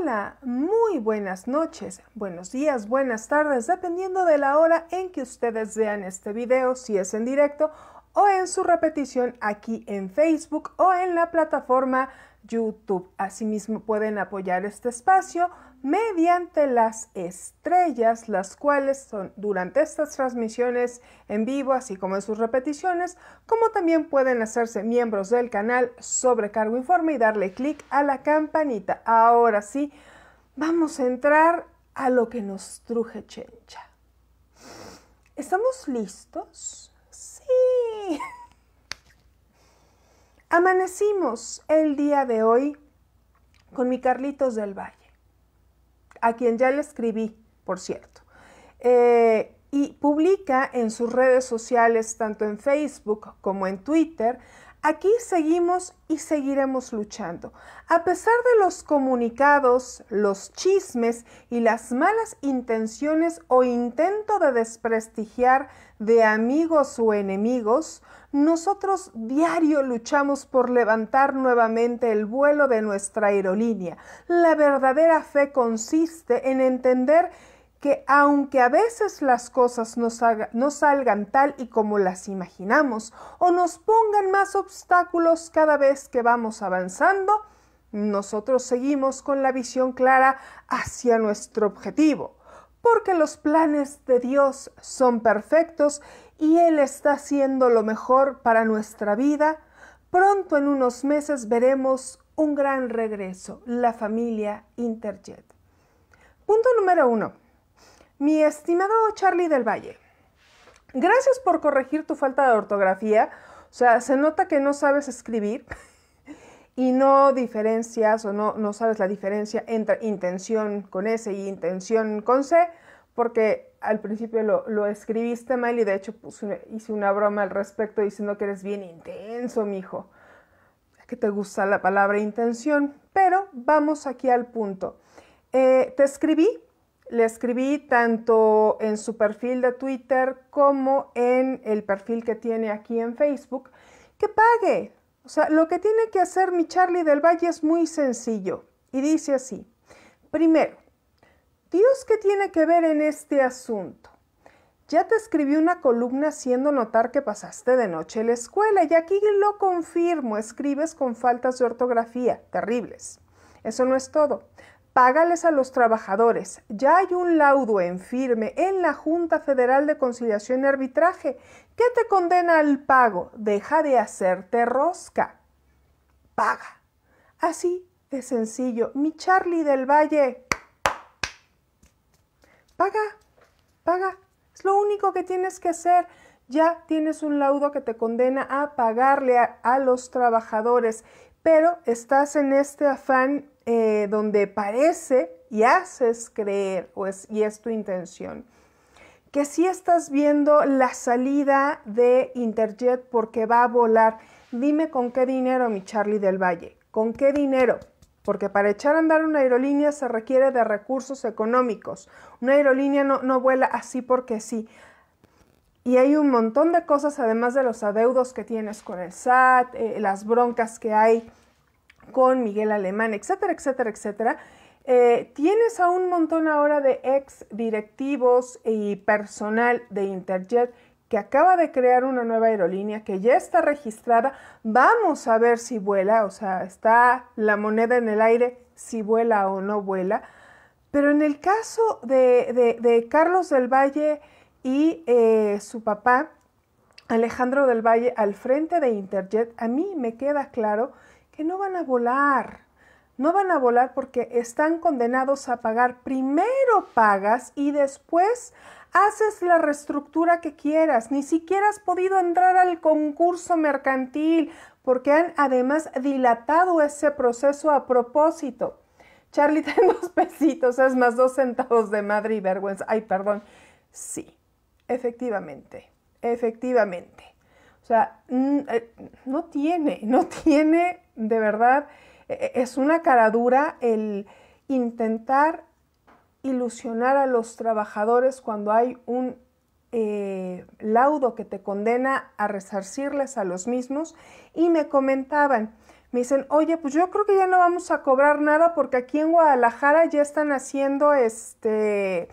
Hola, muy buenas noches, buenos días, buenas tardes, dependiendo de la hora en que ustedes vean este video, si es en directo o en su repetición aquí en Facebook o en la plataforma YouTube. Asimismo pueden apoyar este espacio mediante las estrellas, las cuales son durante estas transmisiones en vivo, así como en sus repeticiones, como también pueden hacerse miembros del canal sobre Cargo Informe y darle clic a la campanita. Ahora sí, vamos a entrar a lo que nos truje Chencha. ¿Estamos listos? Sí. Amanecimos el día de hoy con mi Carlitos del Valle a quien ya le escribí, por cierto. Eh, y publica en sus redes sociales, tanto en Facebook como en Twitter, aquí seguimos y seguiremos luchando. A pesar de los comunicados, los chismes y las malas intenciones o intento de desprestigiar de amigos o enemigos, nosotros diario luchamos por levantar nuevamente el vuelo de nuestra aerolínea. La verdadera fe consiste en entender que aunque a veces las cosas no, no, salgan tal y como las imaginamos o nos pongan más obstáculos cada vez que vamos avanzando, nosotros seguimos con la visión clara hacia nuestro objetivo, porque los planes de Dios son perfectos y Él está haciendo lo mejor para nuestra vida, pronto en unos meses veremos un gran regreso, la familia Interjet. Punto número uno. Mi estimado Charlie del Valle, gracias por corregir tu falta de ortografía. O sea, se nota que no sabes escribir y no diferencias o no, no sabes la diferencia entre intención con S y intención con C, porque al principio lo, escribiste mal y de hecho pues, hice una broma al respecto diciendo que eres bien intenso, mijo. que te gusta la palabra intención. Pero vamos aquí al punto. Eh, te escribí, le escribí tanto en su perfil de Twitter como en el perfil que tiene aquí en Facebook, que pague. O sea, lo que tiene que hacer mi Charlie del Valle es muy sencillo y dice así. Primero, ¿Dios qué tiene que ver en este asunto? Ya te escribí una columna haciendo notar que pasaste de noche en la escuela y aquí lo confirmo, escribes con faltas de ortografía, terribles. Eso no es todo. Págales a los trabajadores. Ya hay un laudo en firme en la Junta Federal de Conciliación y Arbitraje que te condena al pago. Deja de hacerte rosca. Paga. Así de sencillo. Mi Charlie del Valle. Paga, paga. Es lo único que tienes que hacer. Ya tienes un laudo que te condena a pagarle a, los trabajadores, pero estás en este afán eh, donde parece y haces creer, y es tu intención, que si estás viendo la salida de Interjet porque va a volar. Dime con qué dinero, mi Charlie del Valle, con qué dinero porque para echar a andar una aerolínea se requiere de recursos económicos. Una aerolínea no, vuela así porque sí. Y hay un montón de cosas, además de los adeudos que tienes con el SAT, eh, las broncas que hay con Miguel Alemán, etcétera, etcétera, etcétera. Eh, tienes a un montón ahora de ex directivos y personal de Interjet que acaba de crear una nueva aerolínea que ya está registrada. Vamos a ver si vuela, o sea, está la moneda en el aire, si vuela o no vuela. Pero en el caso de, Carlos del Valle y eh, su papá, Alejandro del Valle, al frente de Interjet, a mí me queda claro que no van a volar. No van a volar porque están condenados a pagar. Primero pagas y después haces la reestructura que quieras, ni siquiera has podido entrar al concurso mercantil porque han además dilatado ese proceso a propósito. Charlie, ten dos pesitos, es más dos centavos de madre y vergüenza. Ay, perdón. Sí, efectivamente, efectivamente. O sea, eh, no tiene, no tiene, de verdad, e, e, es una cara dura el intentar ilusionar a los trabajadores cuando hay un eh, laudo que te condena a resarcirles a los mismos y me comentaban, me dicen, oye, pues yo creo que ya no vamos a cobrar nada porque aquí en Guadalajara ya están haciendo este,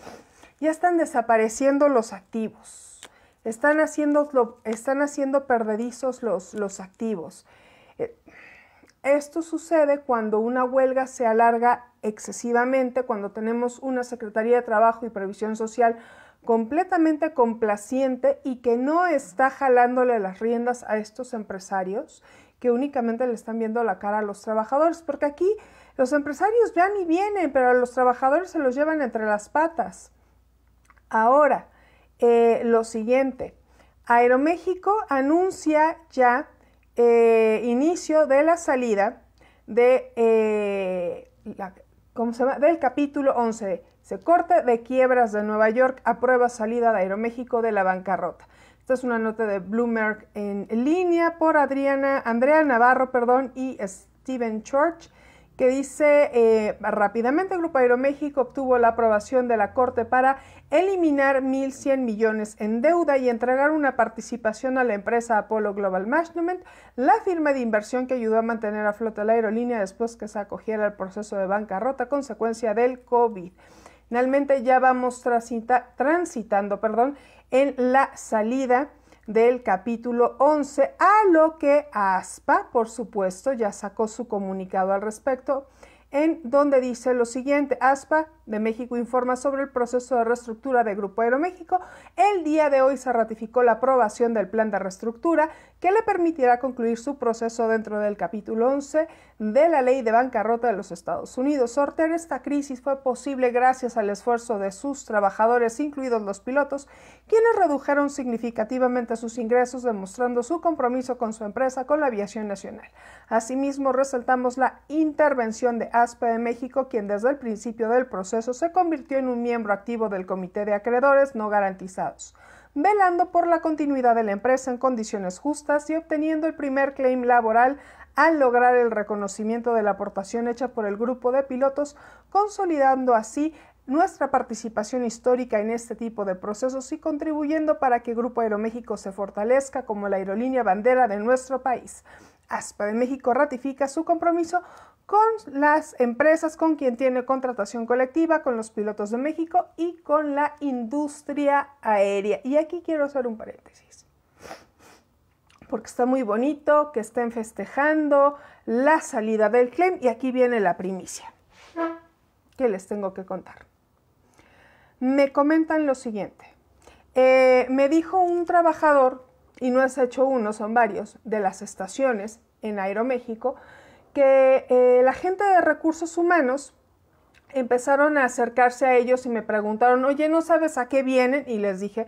ya están desapareciendo los activos, están haciendo, están haciendo perdedizos los, los activos. Eh, esto sucede cuando una huelga se alarga excesivamente, cuando tenemos una Secretaría de Trabajo y Previsión Social completamente complaciente y que no está jalándole las riendas a estos empresarios que únicamente le están viendo la cara a los trabajadores, porque aquí los empresarios van y vienen, pero a los trabajadores se los llevan entre las patas. Ahora, eh, lo siguiente, Aeroméxico anuncia ya eh, inicio de la salida de, eh, se del capítulo 11. Se corta de quiebras de Nueva York, aprueba salida de Aeroméxico de la bancarrota. Esta es una nota de Bloomberg en línea por Adriana, Andrea Navarro perdón, y Stephen Church que dice eh, rápidamente Grupo Aeroméxico obtuvo la aprobación de la Corte para eliminar 1.100 millones en deuda y entregar una participación a la empresa Apollo Global Management, la firma de inversión que ayudó a mantener a flota la aerolínea después que se acogiera al proceso de bancarrota consecuencia del COVID. Finalmente ya vamos transitando perdón, en la salida del capítulo 11, a lo que ASPA, por supuesto, ya sacó su comunicado al respecto en donde dice lo siguiente, ASPA de México informa sobre el proceso de reestructura de Grupo Aeroméxico. El día de hoy se ratificó la aprobación del plan de reestructura que le permitirá concluir su proceso dentro del capítulo 11 de la ley de bancarrota de los Estados Unidos. Sortear esta crisis fue posible gracias al esfuerzo de sus trabajadores, incluidos los pilotos, quienes redujeron significativamente sus ingresos demostrando su compromiso con su empresa con la aviación nacional. Asimismo, resaltamos la intervención de ASPA de México, quien desde el principio del proceso se convirtió en un miembro activo del Comité de Acreedores No Garantizados, velando por la continuidad de la empresa en condiciones justas y obteniendo el primer claim laboral al lograr el reconocimiento de la aportación hecha por el grupo de pilotos, consolidando así nuestra participación histórica en este tipo de procesos y contribuyendo para que Grupo Aeroméxico se fortalezca como la aerolínea bandera de nuestro país. ASPA de México ratifica su compromiso con las empresas con quien tiene contratación colectiva, con los pilotos de México y con la industria aérea. Y aquí quiero hacer un paréntesis, porque está muy bonito que estén festejando la salida del claim y aquí viene la primicia que les tengo que contar. Me comentan lo siguiente. Eh, me dijo un trabajador, y no es hecho uno, son varios, de las estaciones en Aeroméxico, que eh, la gente de recursos humanos empezaron a acercarse a ellos y me preguntaron, oye, ¿no sabes a qué vienen? Y les dije,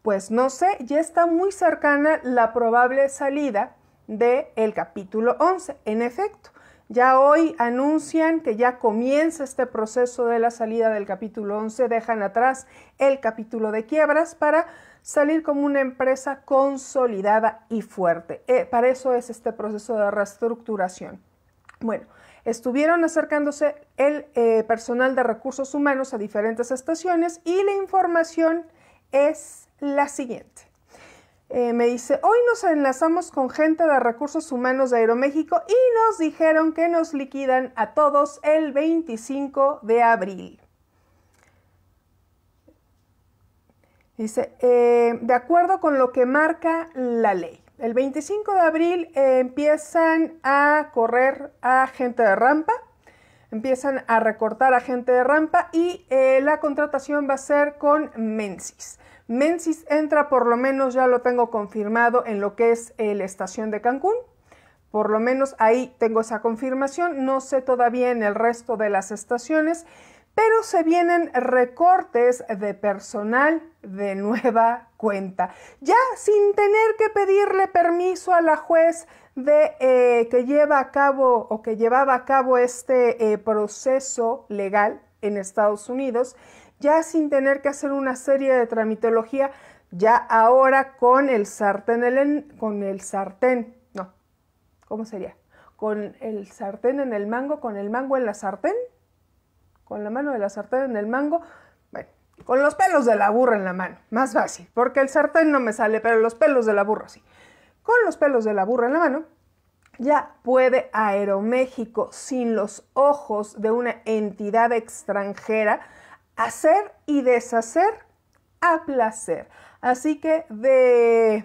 pues no sé, ya está muy cercana la probable salida del capítulo 11. En efecto, ya hoy anuncian que ya comienza este proceso de la salida del capítulo 11, dejan atrás el capítulo de quiebras para salir como una empresa consolidada y fuerte. Eh, para eso es este proceso de reestructuración. Bueno, estuvieron acercándose el eh, personal de recursos humanos a diferentes estaciones y la información es la siguiente. Eh, me dice, hoy nos enlazamos con gente de recursos humanos de Aeroméxico y nos dijeron que nos liquidan a todos el 25 de abril. Dice, eh, de acuerdo con lo que marca la ley. El 25 de abril empiezan a correr a gente de rampa, empiezan a recortar a gente de rampa y eh, la contratación va a ser con Mensis. Mensis entra, por lo menos ya lo tengo confirmado en lo que es eh, la estación de Cancún. Por lo menos ahí tengo esa confirmación. No sé todavía en el resto de las estaciones pero se vienen recortes de personal de nueva cuenta, ya sin tener que pedirle permiso a la juez de eh, que lleva a cabo o que llevaba a cabo este eh, proceso legal en Estados Unidos, ya sin tener que hacer una serie de tramitología, ya ahora con el sartén, con el sartén, no, ¿cómo sería? Con el sartén en el mango, con el mango en la sartén, con la mano de la sartén en el mango, bueno, con los pelos de la burra en la mano, más fácil, porque el sartén no me sale, pero los pelos de la burra sí. Con los pelos de la burra en la mano, ya puede Aeroméxico, sin los ojos de una entidad extranjera, hacer y deshacer a placer. Así que de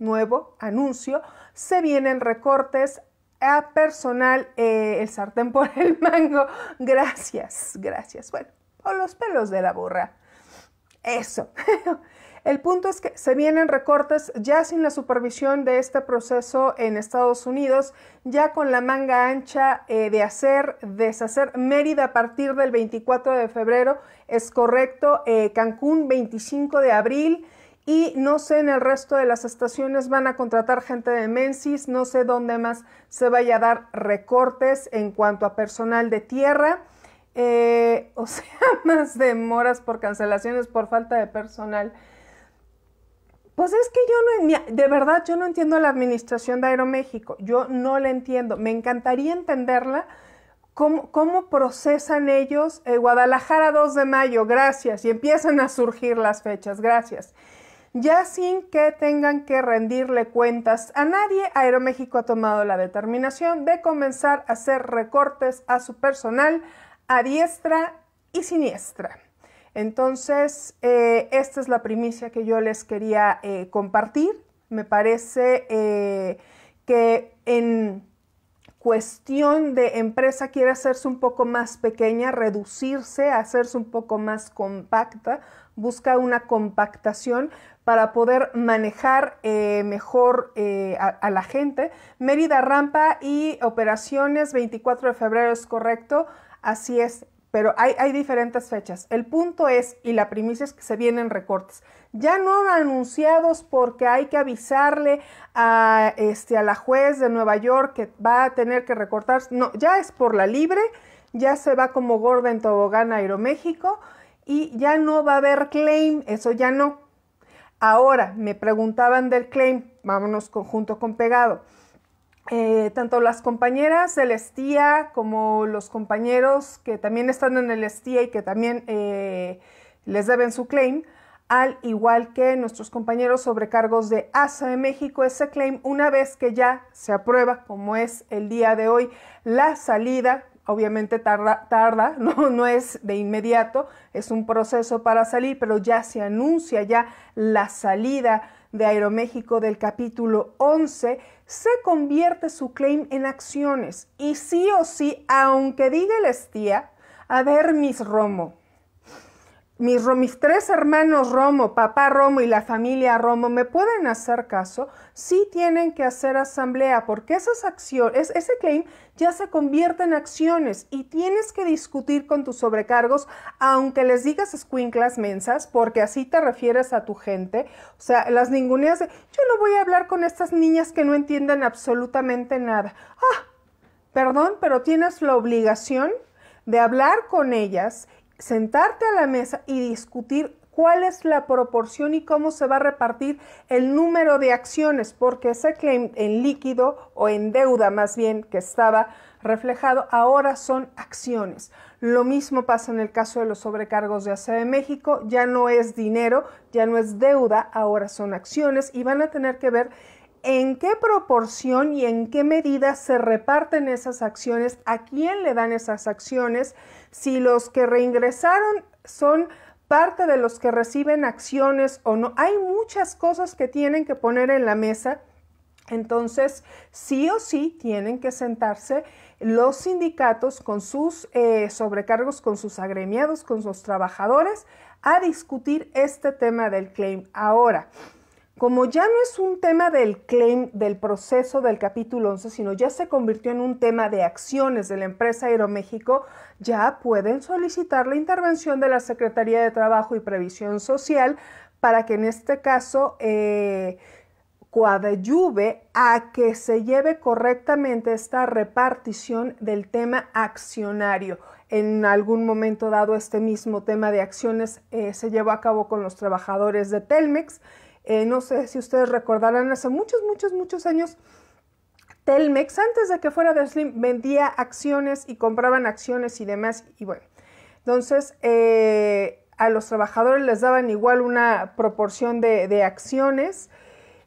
nuevo anuncio, se vienen recortes a personal eh, el sartén por el mango. Gracias, gracias. Bueno, o los pelos de la burra. Eso. El punto es que se vienen recortes ya sin la supervisión de este proceso en Estados Unidos, ya con la manga ancha eh, de hacer, deshacer. Mérida a partir del 24 de febrero es correcto, eh, Cancún 25 de abril y no sé en el resto de las estaciones van a contratar gente de Mensis, no sé dónde más se vaya a dar recortes en cuanto a personal de tierra, eh, o sea, más demoras por cancelaciones por falta de personal. Pues es que yo no, de verdad, yo no entiendo la administración de Aeroméxico, yo no la entiendo, me encantaría entenderla. ¿Cómo, procesan ellos eh, Guadalajara 2 de mayo? Gracias. Y empiezan a surgir las fechas. Gracias ya sin que tengan que rendirle cuentas a nadie, Aeroméxico ha tomado la determinación de comenzar a hacer recortes a su personal a diestra y siniestra. Entonces, eh, esta es la primicia que yo les quería eh, compartir. Me parece eh, que en cuestión de empresa quiere hacerse un poco más pequeña, reducirse, hacerse un poco más compacta, busca una compactación, para poder manejar eh, mejor eh, a, la gente. Mérida Rampa y operaciones 24 de febrero es correcto, así es, pero hay, hay diferentes fechas. El punto es, y la primicia es que se vienen recortes ya no anunciados porque hay que avisarle a, este, a la juez de Nueva York que va a tener que recortar. No, ya es por la libre, ya se va como gorda en tobogán Aeroméxico y ya no va a haber claim, eso ya no. Ahora, me preguntaban del claim, vámonos conjunto con pegado. Eh, tanto las compañeras del STIA como los compañeros que también están en el STIA y que también eh, les deben su claim, al igual que nuestros compañeros sobrecargos de ASA de México, ese claim, una vez que ya se aprueba, como es el día de hoy, la salida obviamente tarda, tarda ¿no? no es de inmediato, es un proceso para salir, pero ya se anuncia ya la salida de Aeroméxico del capítulo 11, se convierte su claim en acciones. Y sí o sí, aunque diga el estía, a ver, mis Romo, mis, tres hermanos Romo, papá Romo y la familia Romo me pueden hacer caso, sí tienen que hacer asamblea, porque esas acciones, ese claim ya se convierte en acciones y tienes que discutir con tus sobrecargos, aunque les digas escuinclas mensas, porque así te refieres a tu gente. O sea, las ninguneas de, yo no voy a hablar con estas niñas que no entienden absolutamente nada. Ah, perdón, pero tienes la obligación de hablar con ellas sentarte a la mesa y discutir cuál es la proporción y cómo se va a repartir el número de acciones, porque ese claim en líquido o en deuda más bien que estaba reflejado ahora son acciones. Lo mismo pasa en el caso de los sobrecargos de de México, ya no es dinero, ya no es deuda, ahora son acciones y van a tener que ver en qué proporción y en qué medida se reparten esas acciones, a quién le dan esas acciones, si los que reingresaron son parte de los que reciben acciones o no. Hay muchas cosas que tienen que poner en la mesa. Entonces, sí o sí tienen que sentarse los sindicatos con sus eh, sobrecargos, con sus agremiados, con sus trabajadores, a discutir este tema del claim. Ahora, como ya no es un tema del claim del proceso del capítulo 11, sino ya se convirtió en un tema de acciones de la empresa Aeroméxico, ya pueden solicitar la intervención de la Secretaría de Trabajo y Previsión Social para que en este caso eh, coadyuve a que se lleve correctamente esta repartición del tema accionario. En algún momento dado este mismo tema de acciones eh, se llevó a cabo con los trabajadores de Telmex eh, no sé si ustedes recordarán, hace muchos, muchos, muchos años, Telmex, antes de que fuera de Slim, vendía acciones y compraban acciones y demás. Y bueno, entonces eh, a los trabajadores les daban igual una proporción de, de acciones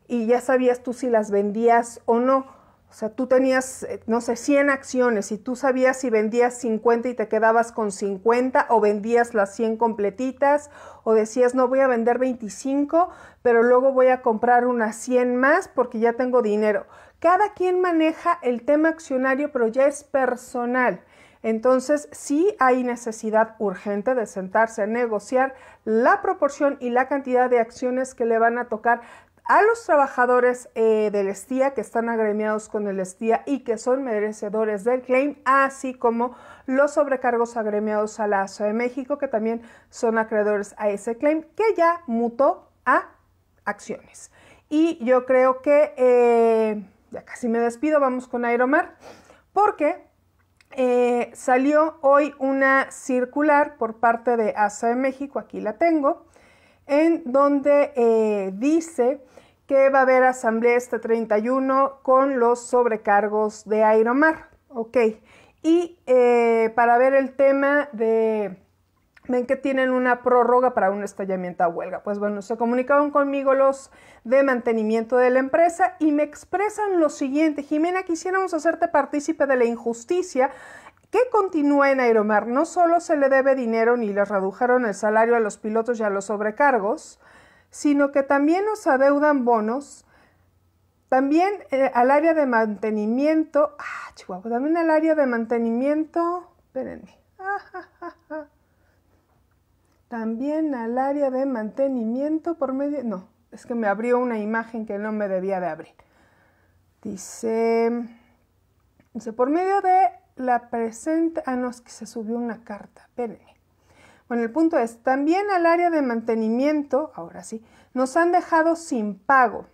y ya sabías tú si las vendías o no. O sea, tú tenías, eh, no sé, 100 acciones y tú sabías si vendías 50 y te quedabas con 50 o vendías las 100 completitas o decías, no voy a vender 25, pero luego voy a comprar unas 100 más porque ya tengo dinero. Cada quien maneja el tema accionario, pero ya es personal. Entonces, sí hay necesidad urgente de sentarse a negociar la proporción y la cantidad de acciones que le van a tocar a los trabajadores eh, del Estía que están agremiados con el Estía y que son merecedores del claim, así como los sobrecargos agremiados a la ASA de México que también son acreedores a ese claim que ya mutó a acciones. Y yo creo que eh, ya casi me despido, vamos con Aeromar, porque eh, salió hoy una circular por parte de ASA de México, aquí la tengo en donde eh, dice que va a haber asamblea este 31 con los sobrecargos de Aeromar. Ok. Y eh, para ver el tema de. Ven que tienen una prórroga para un estallamiento a huelga. Pues bueno, se comunicaron conmigo los de mantenimiento de la empresa y me expresan lo siguiente: Jimena, quisiéramos hacerte partícipe de la injusticia que continúa en Aeromar. No solo se le debe dinero ni les redujeron el salario a los pilotos y a los sobrecargos, sino que también nos adeudan bonos, también eh, al área de mantenimiento, ah, Chihuahua, también al área de mantenimiento, espérenme, ah, también al área de mantenimiento por medio, no, es que me abrió una imagen que no me debía de abrir. Dice, dice, por medio de la presenta, ah no, es que se subió una carta, espérenme. Bueno, el punto es, también al área de mantenimiento, ahora sí, nos han dejado sin pago.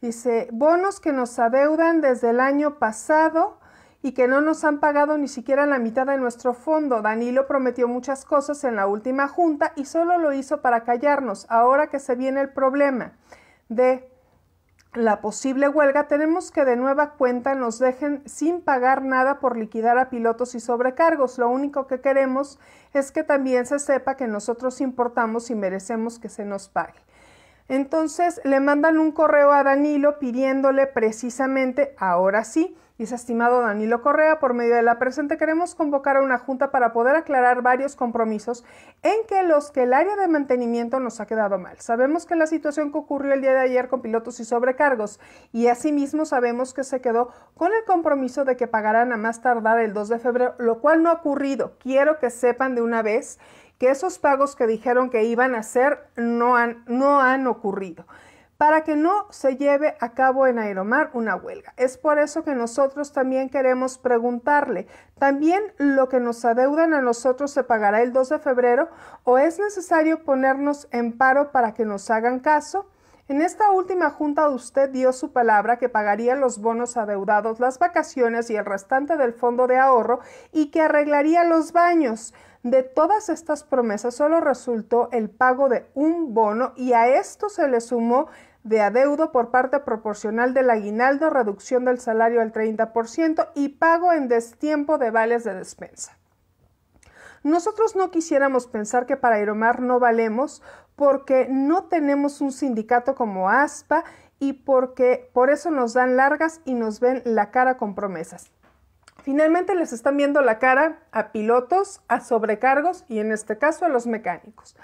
Dice, bonos que nos adeudan desde el año pasado y que no nos han pagado ni siquiera la mitad de nuestro fondo. Danilo prometió muchas cosas en la última junta y solo lo hizo para callarnos, ahora que se viene el problema de la posible huelga, tenemos que de nueva cuenta nos dejen sin pagar nada por liquidar a pilotos y sobrecargos. Lo único que queremos es que también se sepa que nosotros importamos y merecemos que se nos pague. Entonces le mandan un correo a Danilo pidiéndole precisamente, ahora sí, dice estimado Danilo Correa, por medio de la presente queremos convocar a una junta para poder aclarar varios compromisos en que los que el área de mantenimiento nos ha quedado mal. Sabemos que la situación que ocurrió el día de ayer con pilotos y sobrecargos y asimismo sabemos que se quedó con el compromiso de que pagarán a más tardar el 2 de febrero, lo cual no ha ocurrido. Quiero que sepan de una vez que esos pagos que dijeron que iban a hacer no han, no han ocurrido para que no se lleve a cabo en Aeromar una huelga. Es por eso que nosotros también queremos preguntarle, ¿también lo que nos adeudan a nosotros se pagará el 2 de febrero o es necesario ponernos en paro para que nos hagan caso? En esta última junta usted dio su palabra que pagaría los bonos adeudados, las vacaciones y el restante del fondo de ahorro y que arreglaría los baños. De todas estas promesas solo resultó el pago de un bono y a esto se le sumó de adeudo por parte proporcional del aguinaldo, reducción del salario al 30% y pago en destiempo de vales de despensa. Nosotros no quisiéramos pensar que para Iromar no valemos porque no tenemos un sindicato como ASPA y porque por eso nos dan largas y nos ven la cara con promesas. Finalmente les están viendo la cara a pilotos, a sobrecargos y en este caso a los mecánicos.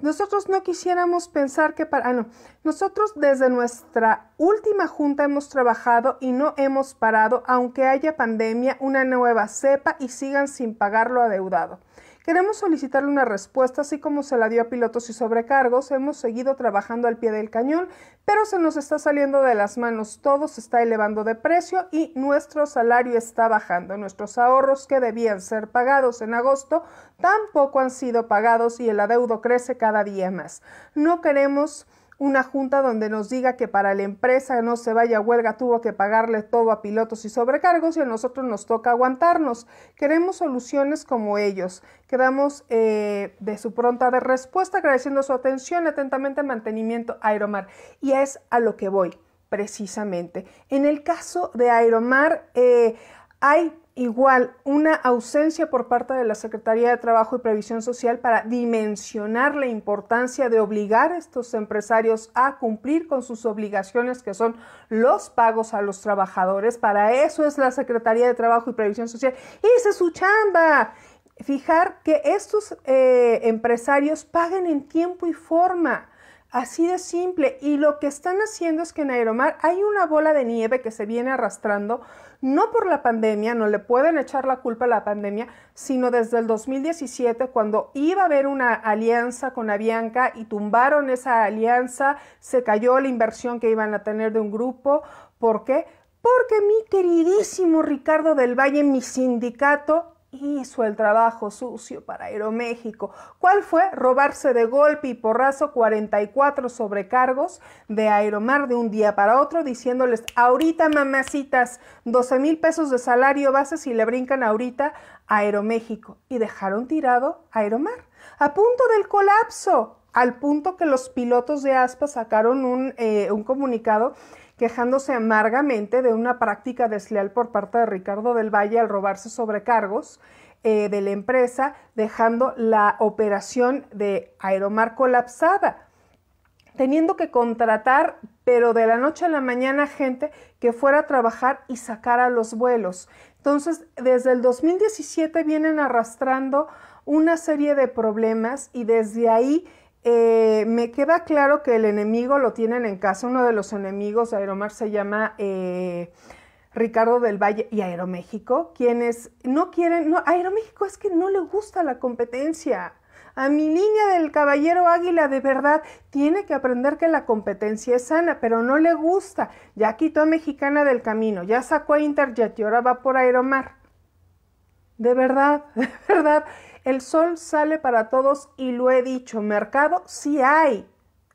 Nosotros no quisiéramos pensar que para... Ah, no. Nosotros desde nuestra última junta hemos trabajado y no hemos parado, aunque haya pandemia, una nueva cepa y sigan sin pagar lo adeudado. Queremos solicitarle una respuesta, así como se la dio a pilotos y sobrecargos. Hemos seguido trabajando al pie del cañón, pero se nos está saliendo de las manos todo, se está elevando de precio y nuestro salario está bajando. Nuestros ahorros que debían ser pagados en agosto tampoco han sido pagados y el adeudo crece cada día más. No queremos una junta donde nos diga que para la empresa no se vaya a huelga tuvo que pagarle todo a pilotos y sobrecargos y a nosotros nos toca aguantarnos. Queremos soluciones como ellos. Quedamos eh, de su pronta respuesta agradeciendo su atención atentamente Mantenimiento Aeromar. Y es a lo que voy, precisamente. En el caso de Aeromar, eh, hay igual una ausencia por parte de la Secretaría de Trabajo y Previsión Social para dimensionar la importancia de obligar a estos empresarios a cumplir con sus obligaciones que son los pagos a los trabajadores. Para eso es la Secretaría de Trabajo y Previsión Social. ¡hice es su chamba. Fijar que estos eh, empresarios paguen en tiempo y forma Así de simple. Y lo que están haciendo es que en Aeromar hay una bola de nieve que se viene arrastrando, no por la pandemia, no le pueden echar la culpa a la pandemia, sino desde el 2017, cuando iba a haber una alianza con Avianca y tumbaron esa alianza, se cayó la inversión que iban a tener de un grupo. ¿Por qué? Porque mi queridísimo Ricardo del Valle, mi sindicato, hizo el trabajo sucio para Aeroméxico. ¿Cuál fue? Robarse de golpe y porrazo 44 sobrecargos de Aeromar de un día para otro, diciéndoles, ahorita mamacitas, 12 mil pesos de salario base si le brincan ahorita a Aeroméxico. Y dejaron tirado a Aeromar, a punto del colapso, al punto que los pilotos de ASPA sacaron un, eh, un comunicado quejándose amargamente de una práctica desleal por parte de Ricardo del Valle al robarse sobrecargos eh, de la empresa, dejando la operación de Aeromar colapsada, teniendo que contratar, pero de la noche a la mañana, gente que fuera a trabajar y sacara los vuelos. Entonces, desde el 2017 vienen arrastrando una serie de problemas y desde ahí eh, me queda claro que el enemigo lo tienen en casa. Uno de los enemigos de Aeromar se llama eh, Ricardo del Valle y Aeroméxico, quienes no quieren, no, Aeroméxico es que no le gusta la competencia. A mi niña del caballero águila de verdad tiene que aprender que la competencia es sana, pero no le gusta. Ya quitó a Mexicana del camino, ya sacó a Interjet y ahora va por Aeromar. De verdad, de verdad. El sol sale para todos y lo he dicho, mercado sí hay.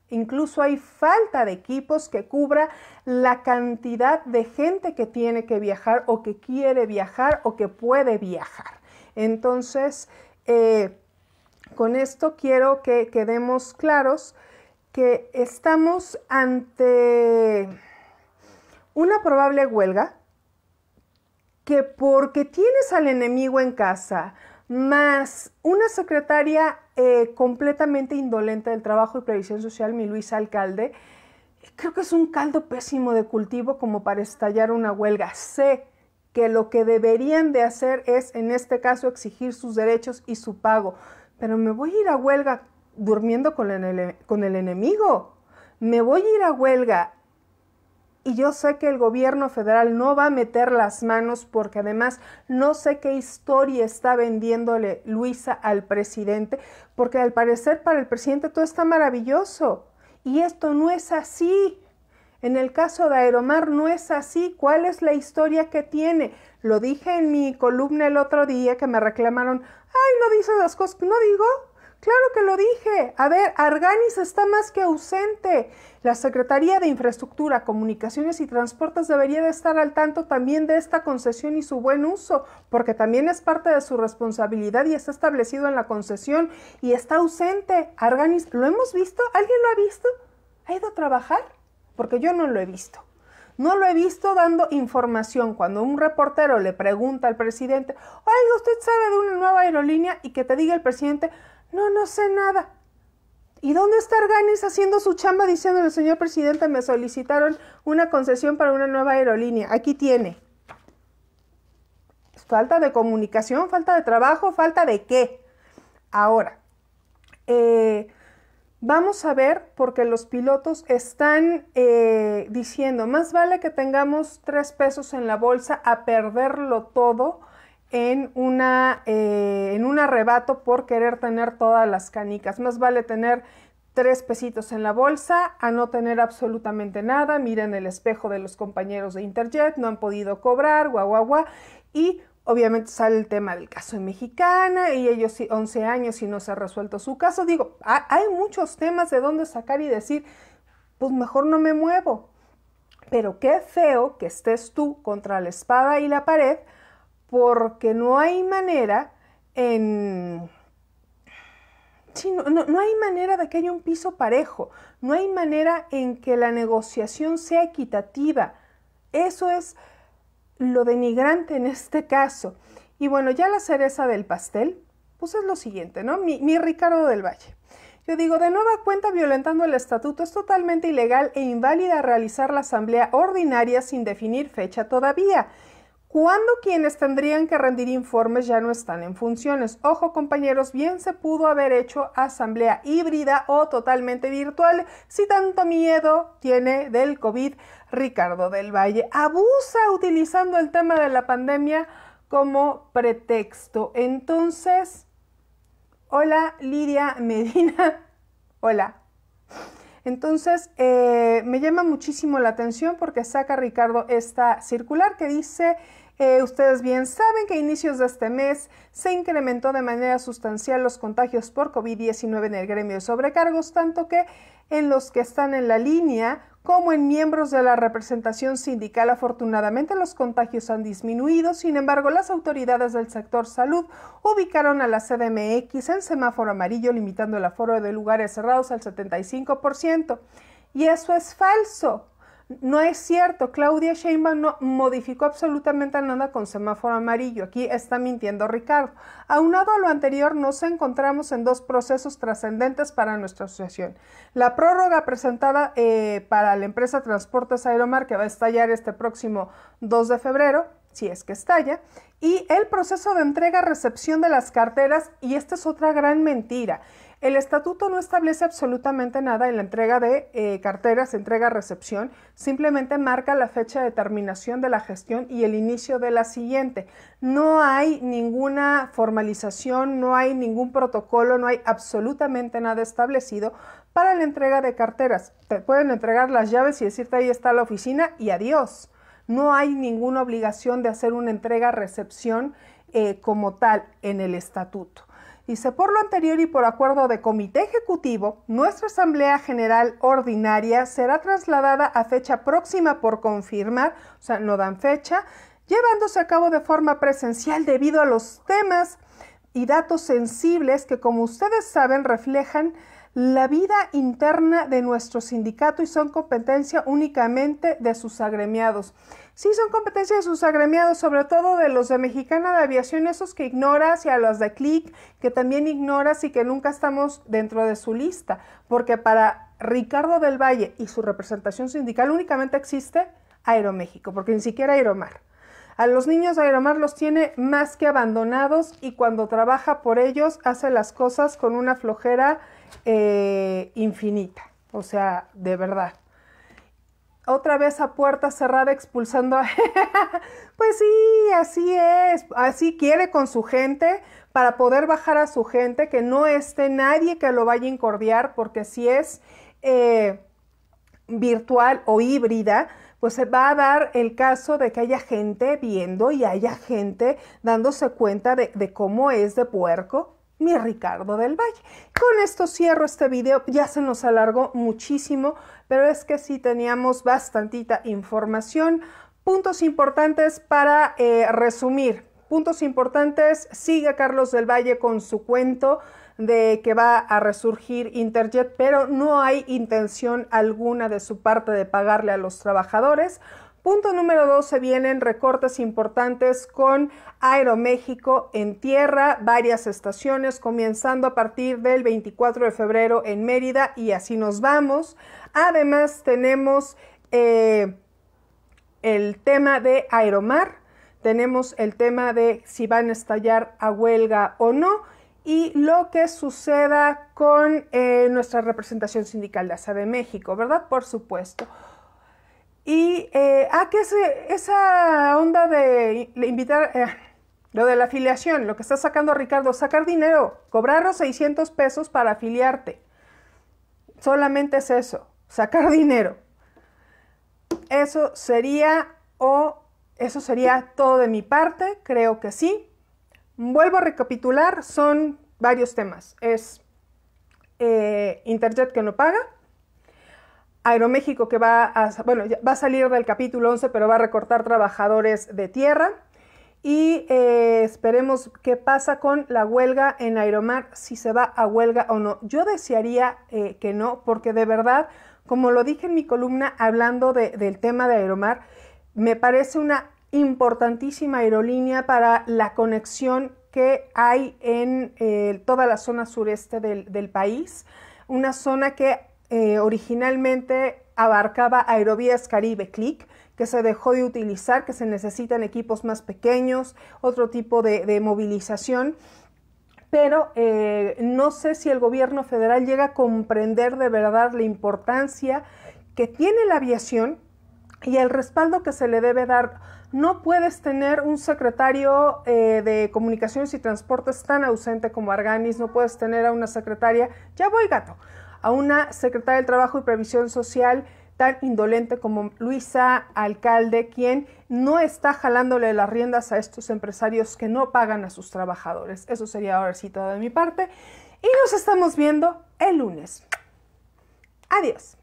Incluso hay falta de equipos que cubra la cantidad de gente que tiene que viajar o que quiere viajar o que puede viajar. Entonces, eh, con esto quiero que quedemos claros que estamos ante una probable huelga que porque tienes al enemigo en casa, más una secretaria eh, completamente indolente del Trabajo y Previsión Social, mi Luisa Alcalde, creo que es un caldo pésimo de cultivo como para estallar una huelga. Sé que lo que deberían de hacer es, en este caso, exigir sus derechos y su pago, pero me voy a ir a huelga durmiendo con con el enemigo. Me voy a ir a huelga y yo sé que el gobierno federal no va a meter las manos porque además no sé qué historia está vendiéndole Luisa al presidente, porque al parecer para el presidente todo está maravilloso y esto no es así. En el caso de Aeromar no es así. ¿Cuál es la historia que tiene? Lo dije en mi columna el otro día que me reclamaron, ay, no dice las cosas, no digo, Claro que lo dije. A ver, Arganis está más que ausente. La Secretaría de Infraestructura, Comunicaciones y Transportes debería de estar al tanto también de esta concesión y su buen uso, porque también es parte de su responsabilidad y está establecido en la concesión y está ausente. Arganis, ¿lo hemos visto? ¿Alguien lo ha visto? ¿Ha ido a trabajar? Porque yo no lo he visto. No lo he visto dando información cuando un reportero le pregunta al presidente, oiga, ¿usted sabe de una nueva aerolínea? Y que te diga el presidente, no, no sé nada. ¿Y dónde está Arganis haciendo su chamba diciéndole, señor presidente, me solicitaron una concesión para una nueva aerolínea? Aquí tiene. Falta de comunicación, falta de trabajo, falta de qué. Ahora, eh, vamos a ver, porque los pilotos están eh, diciendo, más vale que tengamos tres pesos en la bolsa a perderlo todo eh, en, un arrebato por querer tener todas las canicas. Más vale tener tres pesitos en la bolsa a no tener absolutamente nada. Miren el espejo de los compañeros de Interjet, no han podido cobrar, guau, guau, guau. Y obviamente sale el tema del caso en Mexicana y ellos 11 años y no se ha resuelto su caso. Digo, hay muchos temas de dónde sacar y decir, pues mejor no me muevo. Pero qué feo que estés tú contra la espada y la pared porque no hay manera en... no, hay manera de que haya un piso parejo, no hay manera en que la negociación sea equitativa. Eso es lo denigrante en este caso. Y bueno, ya la cereza del pastel, pues es lo siguiente, ¿no? Mi, mi Ricardo del Valle. Yo digo, de nueva cuenta, violentando el estatuto, es totalmente ilegal e inválida realizar la asamblea ordinaria sin definir fecha todavía cuando quienes tendrían que rendir informes ya no están en funciones. Ojo compañeros, bien se pudo haber hecho asamblea híbrida o totalmente virtual si tanto miedo tiene del COVID Ricardo del Valle. Abusa utilizando el tema de la pandemia como pretexto. Entonces, hola Lidia Medina, hola. Entonces, eh, me llama muchísimo la atención porque saca Ricardo esta circular que dice eh, ustedes bien saben que a inicios de este mes se incrementó de manera sustancial los contagios por COVID-19 en el gremio de sobrecargos, tanto que en los que están en la línea como en miembros de la representación sindical. Afortunadamente los contagios han disminuido, sin embargo las autoridades del sector salud ubicaron a la CDMX en semáforo amarillo limitando el aforo de lugares cerrados al 75%. Y eso es falso. No es cierto, Claudia Sheinbaum no modificó absolutamente nada con semáforo amarillo. Aquí está mintiendo Ricardo. Aunado a lo anterior, nos encontramos en dos procesos trascendentes para nuestra asociación. La prórroga presentada eh, para la empresa Transportes Aeromar, que va a estallar este próximo 2 de febrero, si es que estalla, y el proceso de entrega-recepción de las carteras, y esta es otra gran mentira. El estatuto no establece absolutamente nada en la entrega de eh, carteras, entrega, recepción, simplemente marca la fecha de terminación de la gestión y el inicio de la siguiente. No hay ninguna formalización, no hay ningún protocolo, no hay absolutamente nada establecido para la entrega de carteras. Te pueden entregar las llaves y decirte ahí está la oficina y adiós. No hay ninguna obligación de hacer una entrega, recepción eh, como tal en el estatuto. Dice, por lo anterior y por acuerdo de comité ejecutivo, nuestra Asamblea General Ordinaria será trasladada a fecha próxima por confirmar, o sea, no dan fecha, llevándose a cabo de forma presencial debido a los temas y datos sensibles que, como ustedes saben, reflejan la vida interna de nuestro sindicato y son competencia únicamente de sus agremiados. Sí, son competencias de sus agremiados, sobre todo de los de Mexicana de Aviación, esos que ignoras y a los de CLIC, que también ignoras y que nunca estamos dentro de su lista, porque para Ricardo del Valle y su representación sindical únicamente existe Aeroméxico, porque ni siquiera Aeromar. A los niños de Aeromar los tiene más que abandonados y cuando trabaja por ellos hace las cosas con una flojera eh, infinita, o sea, de verdad otra vez a puerta cerrada expulsando a... pues sí, así es, así quiere con su gente para poder bajar a su gente, que no esté nadie que lo vaya a incordiar, porque si es eh, virtual o híbrida, pues se va a dar el caso de que haya gente viendo y haya gente dándose cuenta de cómo es de puerco mi Ricardo del Valle. Con esto cierro este video, ya se nos alargó muchísimo, pero es que sí teníamos bastantita información. Puntos importantes para eh, resumir. Puntos importantes, sigue Carlos del Valle con su cuento de que va a resurgir Interjet, pero no hay intención alguna de su parte de pagarle a los trabajadores. Punto número dos, se vienen recortes importantes con Aeroméxico en tierra, varias estaciones, comenzando a partir del 24 de febrero en Mérida y así nos vamos. Además tenemos eh, el tema de Aeromar, tenemos el tema de si van a estallar a huelga o no y lo que suceda con eh, nuestra representación sindical de ASA de México, ¿verdad? Por supuesto. Y, eh, ah, que esa onda de, invitar, eh, lo de la afiliación, lo que está sacando Ricardo, sacar dinero, cobrar los 600 pesos para afiliarte. Solamente es eso, sacar dinero. Eso sería o eso sería todo de mi parte, creo que sí. Vuelvo a recapitular, son varios temas. Es eh, internet que no paga, Aeroméxico que va a, va a salir del capítulo 11, pero va a recortar trabajadores de tierra. Y eh, esperemos qué pasa con la huelga en Aeromar, si se va a huelga o no. Yo desearía eh, que no, porque de verdad, como lo dije en mi columna hablando del tema de Aeromar, me parece una importantísima aerolínea para la conexión que hay en eh, toda la zona sureste del, del país. Una zona que eh, originalmente abarcaba Aerovías Caribe Click, que se dejó de utilizar, que se necesitan equipos más pequeños, otro tipo de, movilización. Pero eh, no sé si el gobierno federal llega a comprender de verdad la importancia que tiene la aviación y el respaldo que se le debe dar. No puedes tener un secretario eh, de comunicaciones y transportes tan ausente como Arganis, no puedes tener a una secretaria, ya voy gato, a una secretaria del Trabajo y Previsión Social tan indolente como Luisa Alcalde, quien no está jalándole las riendas a estos empresarios que no pagan a sus trabajadores. Eso sería ahora sí de mi parte. Y nos estamos viendo el lunes. Adiós.